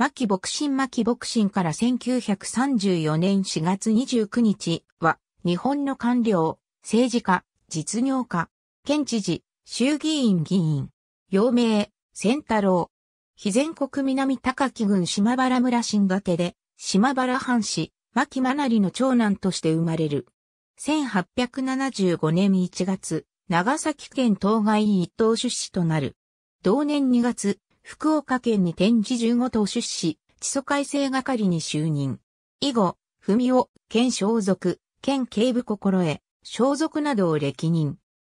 牧牧神牧牧神から1934年4月29日は、日本の官僚、政治家、実業家、県知事、衆議院議員、陽明、仙太郎、非全国南高木郡島原村新館で、島原藩士、牧真成の長男として生まれる。1875年1月、長崎県当該一等出資となる。同年2月、福岡県に展示15頭出資、地租改正係に就任。以後、文雄、県小束、県警部心得、小束などを歴任。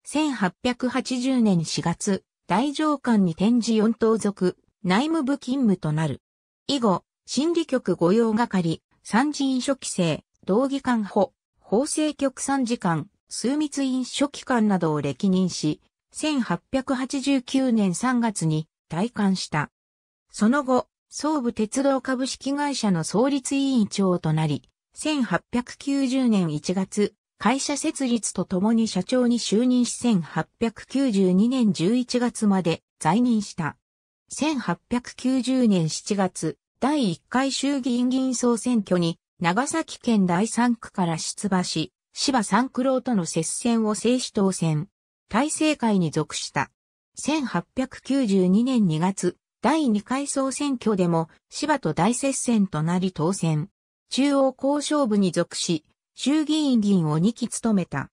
1880年4月、大上官に展示4等属、内務部勤務となる。以後、審理局御用係、三次院書記制、道義官補、法制局三次官、数密院書記官などを歴任し、1889年3月に退官した。その後、総武鉄道株式会社の創立委員長となり、1890年1月、会社設立とともに社長に就任し1892年11月まで在任した。1890年7月、第1回衆議院議員総選挙に長崎県第3区から出馬し、芝三九郎との接戦を制し当選。大政会に属した。1892年2月、第2回総選挙でも芝と大接戦となり当選。中央交渉部に属し、衆議院議員を2期務めた。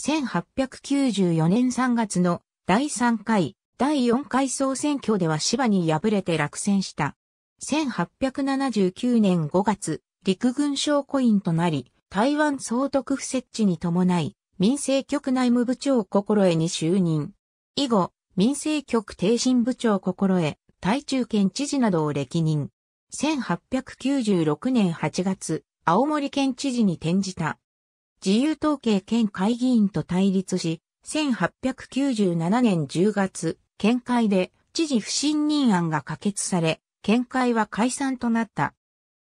1894年3月の第3回、第4回総選挙では芝に敗れて落選した。1879年5月、陸軍省コインとなり、台湾総督府設置に伴い、民政局内務部長心得に就任。以後、民政局定身部長心得、台中県知事などを歴任。1896年8月、青森県知事に転じた。自由統計県会議員と対立し、1897年10月、県会で知事不信任案が可決され、県会は解散となった。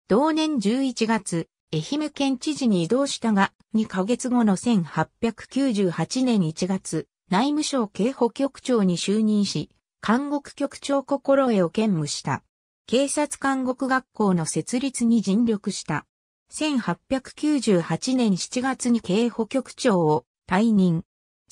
同年11月、愛媛県知事に移動したが、2ヶ月後の1898年1月、内務省警保局長に就任し、監獄局長心得を兼務した。警察監獄学校の設立に尽力した。1898年7月に警保局長を退任。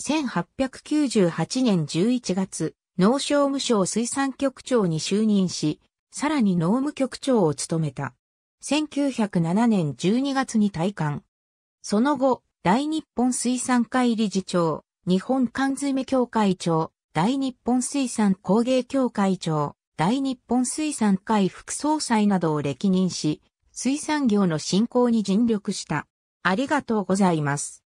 1898年11月、農商務省水産局長に就任し、さらに農務局長を務めた。1907年12月に退官。その後、大日本水産会理事長、日本缶詰協会長、大日本水産工芸協会長、大日本水産会副総裁などを歴任し、水産業の振興に尽力した。ありがとうございます。